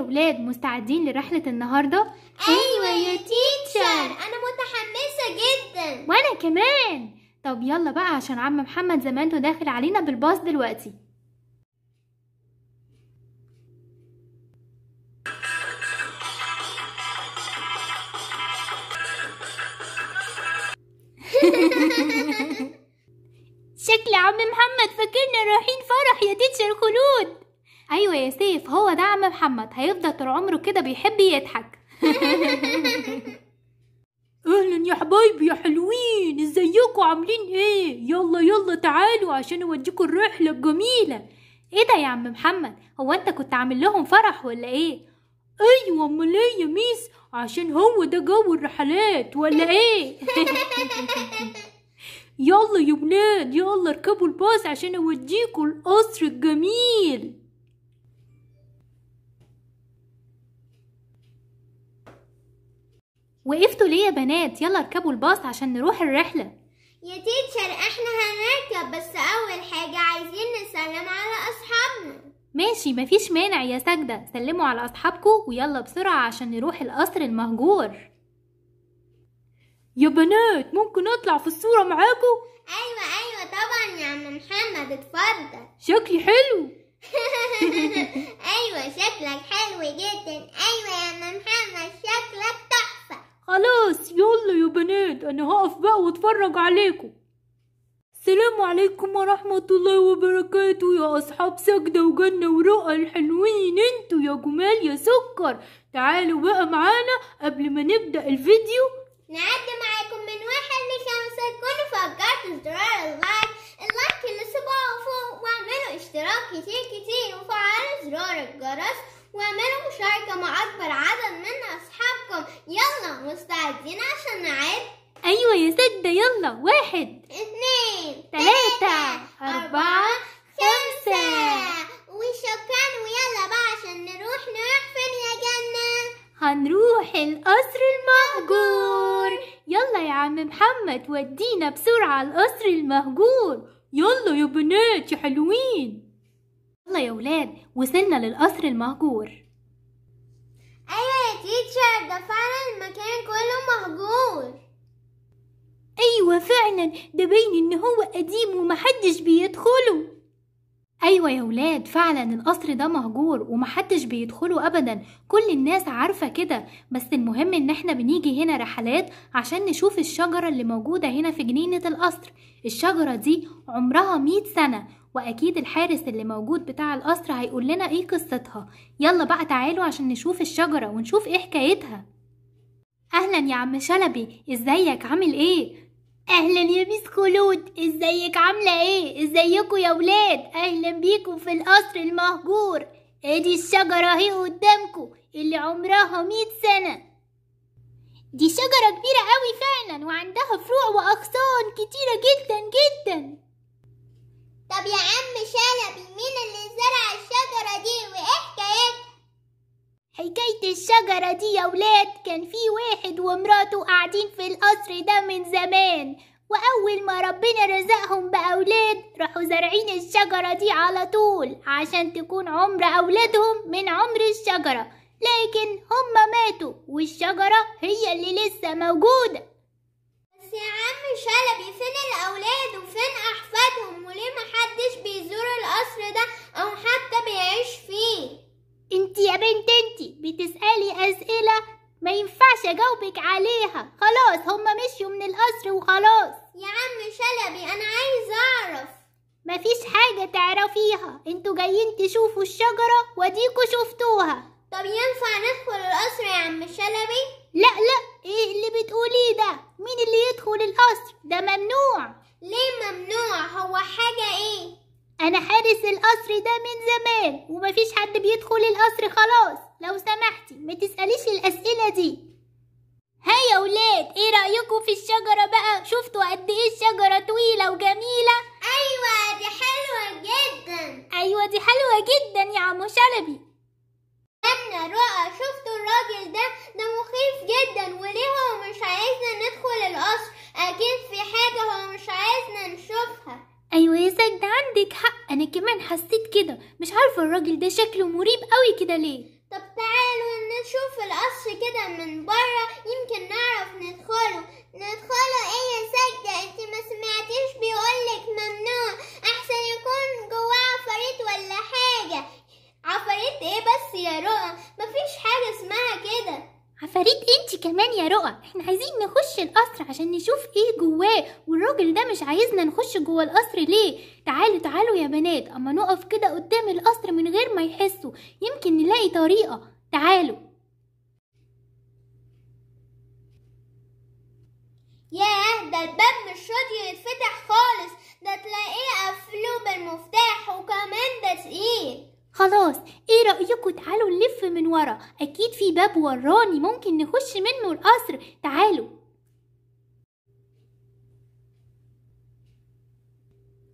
ولاد مستعدين لرحلة النهاردة؟ أيوة يا تيتشر أنا متحمسة جدا وأنا كمان طب يلا بقى عشان عم محمد زمانته داخل علينا بالباص دلوقتي شكل عم محمد فاكرنا رايحين فرح يا تيتشر خلود ايوه يا سيف هو ده عم محمد هيفضل طول عمره كده بيحب يضحك اهلا يا حبايبي يا حلوين ازيكم عاملين ايه يلا يلا تعالوا عشان اوديكم الرحله الجميله ايه ده يا عم محمد هو انت كنت عامل لهم فرح ولا ايه ايوه امال ايه يا ميس عشان هو ده جو الرحلات ولا ايه يلا يا ولاد يلا اركبوا الباص عشان اوديكم القصر الجميل وقفتوا ليه يا بنات يلا اركبوا الباص عشان نروح الرحلة يا تيتشر احنا هنركب بس اول حاجة عايزين نسلم على اصحابنا ماشي مفيش مانع يا ساجدة سلموا على اصحابكم ويلا بسرعة عشان نروح القصر المهجور يا بنات ممكن اطلع في الصورة معاكم ايوه ايوه طبعا يا عم محمد اتفضل شكلي حلو ايوه شكلك حلو جدا ايوه يا عم محمد شكلك خلاص يلا يا بنات انا هقف بقى واتفرج عليكم السلام عليكم ورحمة الله وبركاته يا أصحاب سجدة وجنة ورؤى الحلوين انتوا يا جمال يا سكر تعالوا بقى معانا قبل ما نبدأ الفيديو نعد معاكم من واحد لخمسة كونوا فجرتوا زرار اللايك اللايك اللي صباعه فوق واعملوا اشتراك كتير كتير وفعلوا زرار الجرس واعملوا مشاركة مع أكبر عدد من أصحابكم يلا مستعدين عشان نعد أيوة يا ستة يلا واحد اثنين ثلاثة أربعة خمسة وشكرا ويلا بقى عشان نروح نروح فين يا جنة هنروح القصر المهجور يلا يا عم محمد ودينا بسرعة القصر المهجور يلا يا بنات يا حلوين يلا يا ولاد وصلنا للقصر المهجور تيتشر ده فعلا المكان كله مهجور ايوه فعلا ده باين ان هو قديم ومحدش بيدخله أيوة يا ولاد فعلا القصر ده مهجور ومحدش بيدخله أبدا كل الناس عارفة كده بس المهم إن احنا بنيجي هنا رحلات عشان نشوف الشجرة اللي موجودة هنا في جنينة القصر الشجرة دي عمرها مية سنة وأكيد الحارس اللي موجود بتاع القصر هيقول لنا إيه قصتها يلا بقى تعالوا عشان نشوف الشجرة ونشوف إيه حكايتها أهلا يا عم شلبي إزيك عامل إيه؟ اهلا يا ميس خلود ازيك عامله ايه ازيكم يا ولاد اهلا بيكم في القصر المهجور ادي الشجره اهي قدامكم اللي عمرها مئة سنه دي شجره كبيره قوي فعلا وعندها فروع واغصان كتيره جدا جدا طب يا عم شلبي مين اللي زرع الشجره دي وايه حكايتها حكاية الشجرة دي يا ولاد كان في واحد ومراته قاعدين في القصر ده من زمان وأول ما ربنا رزقهم بأولاد راحوا زارعين الشجرة دي على طول عشان تكون عمر أولادهم من عمر الشجرة لكن هما ماتوا والشجرة هي اللي لسه موجودة بس يا عم شلبي فين الأولاد وفين أحفادهم وليه محدش بيزور القصر ده أو حتى بيعيش فيه انت يا بنت انت بتسألي أسئلة ما ينفعش أجاوبك عليها خلاص هما مشيوا من القصر وخلاص يا عم شلبي أنا عايزة أعرف مفيش حاجة تعرفيها انتوا جايين تشوفوا الشجرة وديكوا شفتوها طب ينفع ندخل القصر يا عم شلبي؟ لا لا ايه اللي بتقوليه ده؟ مين اللي يدخل القصر؟ ده ممنوع ليه ممنوع؟ هو حاجة ايه؟ انا حارس القصر ده من زمان ومفيش حد بيدخل القصر خلاص لو سمحتي ما تساليش الاسئله دي هيا ولاد ايه رايكم في الشجره بقى شفتوا قد ايه الشجره طويله وجميله ايوه دي حلوه جدا ايوه دي حلوه جدا يا عمو شلبي انا رؤى شفتوا الراجل ده عارفة الراجل ده شكله مريب قوي كده ليه طب تعالوا نشوف القصر كده من بره يمكن نعرف ندخله ندخله ايه كمان يا رؤى احنا عايزين نخش القصر عشان نشوف ايه جواه والراجل ده مش عايزنا نخش جوه القصر ليه تعالوا تعالوا يا بنات اما نقف كده قدام القصر من غير ما يحسوا يمكن نلاقي طريقة تعالوا ياه ده الباب مش راضي يتفتح خالص ده تلاقيه قفلوه بالمفتاح وكمان ده تقيل خلاص ايه رأيكوا تعالوا نلف من ورا اكيد في باب وراني ممكن نخش منه القصر تعالوا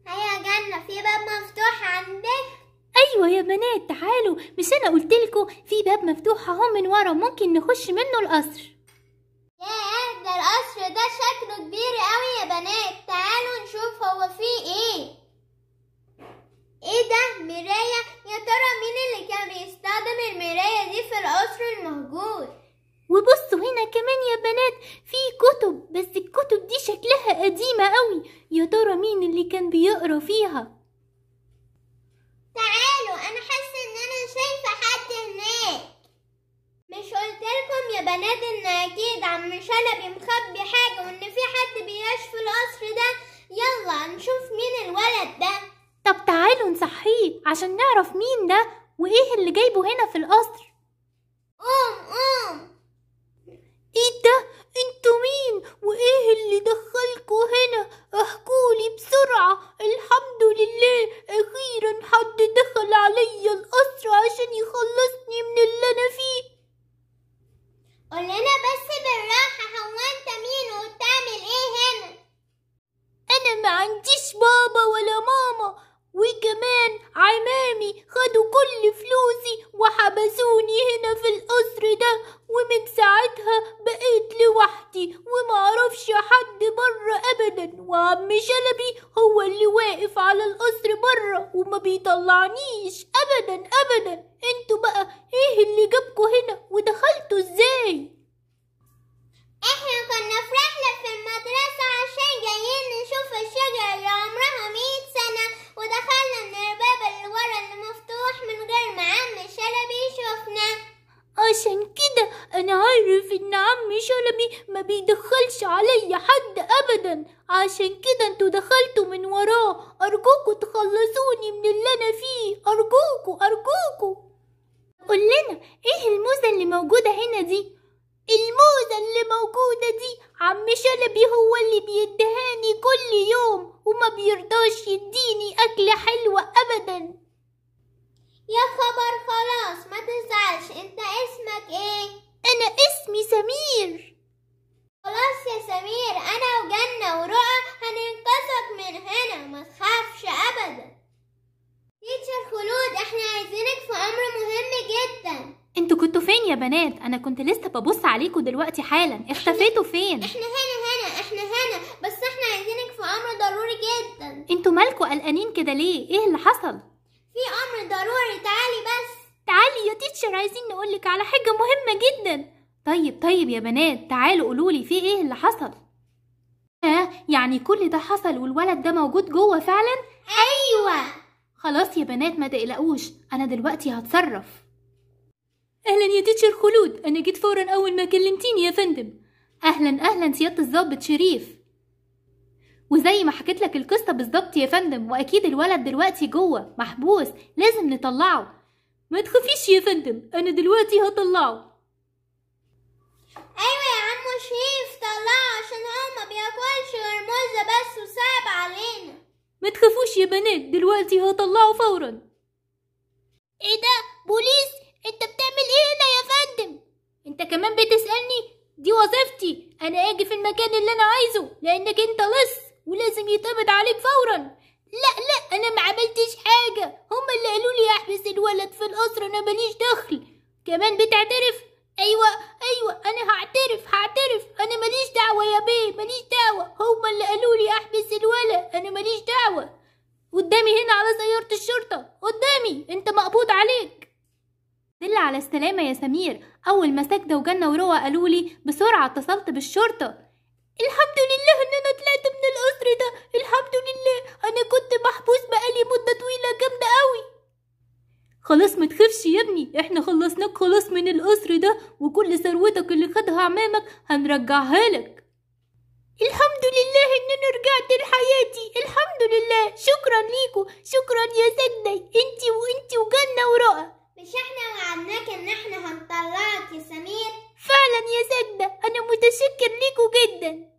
هيا جنة في باب مفتوح عندك ايوه يا بنات تعالوا مش انا قلتلكوا في باب مفتوح اهو من ورا ممكن نخش منه القصر ياه ده القصر ده شكله كبير قوي يا بنات تعالوا نشوف هو فيه ايه ايه ده مراية يا ترى مين اللي كان بيستخدم المراية دي في القصر المهجور وبصوا هنا كمان يا بنات في كتب بس الكتب دي شكلها قديمة قوي يا ترى مين اللي كان بيقرا فيها تعالوا انا حاسة ان انا شايفة حد هناك مش قلت لكم يا بنات ان اكيد عم شلبي مخبي حاجة وان في حد بيشفي القصر ده عشان نعرف مين ده وإيه اللي جايبه هنا في القصر أم أم إيه ده؟ انتوا مين؟ وإيه اللي دخلكوا هنا؟ احكولي بسرعة الحمد لله أخيرا حد دخل عليا القصر عشان يخلصني من اللي وعم شلبي هو اللي واقف على القصر بره وما بيطلعنيش ابدا ابدا انتوا بقى ايه اللي جابكوا هنا ودخلتوا ازاي احنا كنا في رحلة في المدرسة عشان جايين نشوف الشجرة اللي عمرها مية سنة ودخلنا من الباب اللي ورا اللي مفتوح من غير ما عم شلبي أنا عارف إن عمي شلبي ما بيدخلش عليا حد أبدا عشان كده انتوا دخلتوا من وراه أرجوكوا تخلصوني من اللي أنا فيه أرجوكوا أرجوكوا قول لنا إيه الموزة اللي موجودة هنا دي؟ الموزة اللي موجودة دي عم شلبي هو اللي بيدهاني كل يوم وما بيرضاش يديني أكلة حلوة أبدا يا خبر خلاص ما تزعلش انت اسمك ايه أنا اسمي سمير خلاص يا سمير أنا وجنة ورؤى هننقذك من هنا ما تخافش أبدا تيتشر خلود احنا عايزينك في أمر مهم جدا انتوا كنتوا فين يا بنات انا كنت لسه ببص عليكوا دلوقتي حالا اختفيتوا فين احنا هنا هنا احنا هنا بس احنا عايزينك في امر ضروري جدا انتوا مالكوا قلقانين كده ليه ايه اللي حصل في امر ضروري تعالي بس تعالي يا تي تيتشر عايزين نقولك على حاجة مهمة جدا طيب طيب يا بنات تعالوا قولولي في ايه اللي حصل آه يعني كل ده حصل والولد ده موجود جوه فعلا ايوه خلاص يا بنات ما تقلقوش انا دلوقتي هتصرف اهلا يا تيتشر خلود انا جيت فورا اول ما كلمتيني يا فندم اهلا اهلا سياده الضابط شريف وزي ما حكيت لك القصه بالظبط يا فندم واكيد الولد دلوقتي جوه محبوس لازم نطلعه ما تخافيش يا فندم انا دلوقتي هطلعه ايوه يا عمو شريف طلعه عشان هو ما بياكلش غير موزه بس وصعب علينا ما تخافوش يا بنات دلوقتي هطلعه فورا ايه ده بوليس انت بتعمل ايه هنا يا فندم انت كمان بتسالني دي وظيفتي انا اجي في المكان اللي انا عايزه لانك انت لص ولازم يتقبض عليك فورا لا لا انا ما عملتش حاجه هما اللي قالوا لي احبس الولد في القصر انا ماليش دخل كمان بتعترف ايوه ايوه انا هعترف هعترف انا ماليش دعوه يا بيه ماليش دعوه هما اللي قالوا لي احبس الولد انا ماليش دعوه قدامي هنا على سياره الشرطه قدامي انت مقبوض عليك دل على السلامه يا سمير اول ما سجدة وجنه وروى قالوا لي بسرعه اتصلت بالشرطه الحمد لله ان انا طلعت فريدة الحمد لله أنا كنت محبوس بقالي مدة طويلة جامدة قوي خلاص ما تخافش يا ابني احنا خلصناك خلاص من القصر ده وكل ثروتك اللي خدها عمامك هنرجعها لك الحمد لله ان انا رجعت لحياتي الحمد لله شكرا ليكو شكرا يا سدي انتي وانتي وجنة ورؤى مش احنا وعدناك ان احنا هنطلعك يا سمير فعلا يا سيدة انا متشكر ليكو جدا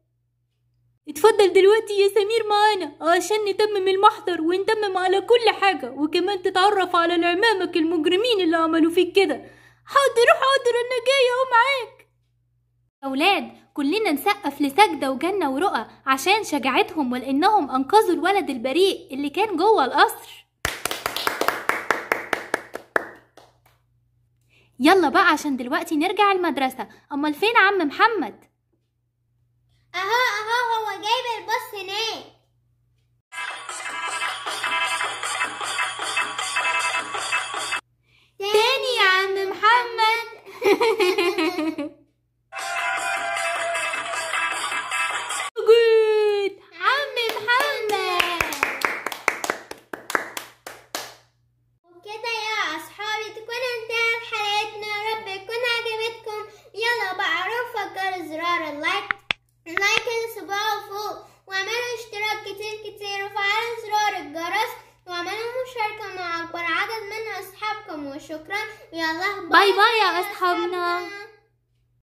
اتفضل دلوقتي يا سمير معانا عشان نتمم المحضر ونتمم على كل حاجة وكمان تتعرف على العمامك المجرمين اللي عملوا فيك كده حاضر حاضر انا جاية اهو معاك أولاد كلنا نسقف لسجدة وجنة ورؤى عشان شجاعتهم ولأنهم أنقذوا الولد البريء اللي كان جوه القصر يلا بقى عشان دلوقتي نرجع المدرسة أمال فين عم محمد؟ اهو اهو هو جايب الباص هناك تاني يا عم محمد